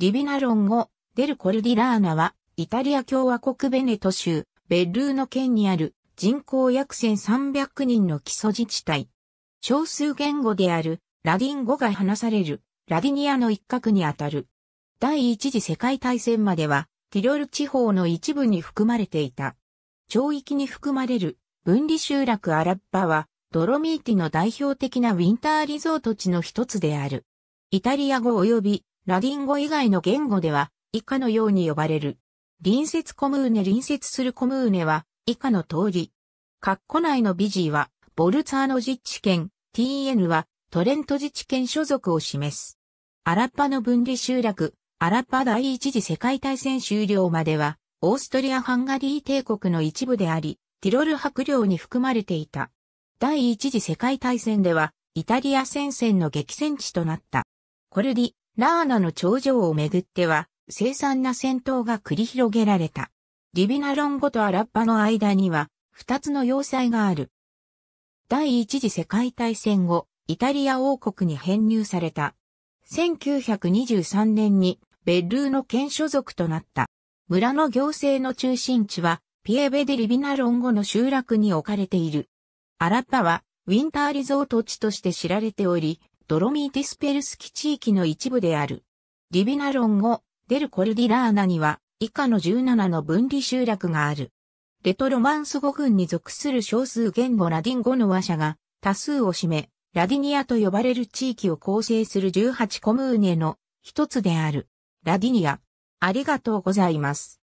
リビナロン語、デルコルディラーナは、イタリア共和国ベネト州、ベッルーノ県にある人口約1300人の基礎自治体。少数言語である、ラディン語が話される、ラディニアの一角にあたる。第一次世界大戦までは、ティロル地方の一部に含まれていた。町域に含まれる、分離集落アラッパは、ドロミーティの代表的なウィンターリゾート地の一つである。イタリア語及びラディン語以外の言語では以下のように呼ばれる。隣接コムーネ隣接するコムーネは以下の通り。カッコ内のビジーはボルツァーノ自治県、TN はトレント自治県所属を示す。アラッパの分離集落、アラッパ第一次世界大戦終了まではオーストリア・ハンガリー帝国の一部であり、ティロル白領に含まれていた。第一次世界大戦ではイタリア戦線の激戦地となった。コルディ、ラーナの頂上をめぐっては、凄惨な戦闘が繰り広げられた。リビナロンゴとアラッパの間には、二つの要塞がある。第一次世界大戦後、イタリア王国に編入された。1923年に、ベッルーの県所属となった。村の行政の中心地は、ピエベデ・リビナロンゴの集落に置かれている。アラッパは、ウィンターリゾート地として知られており、ドロミーティスペルスキ地域の一部である。リビナロン語、デルコルディラーナには、以下の17の分離集落がある。レトロマンス語群に属する少数言語ラディン語の話者が多数を占め、ラディニアと呼ばれる地域を構成する18コムーネの一つである。ラディニア。ありがとうございます。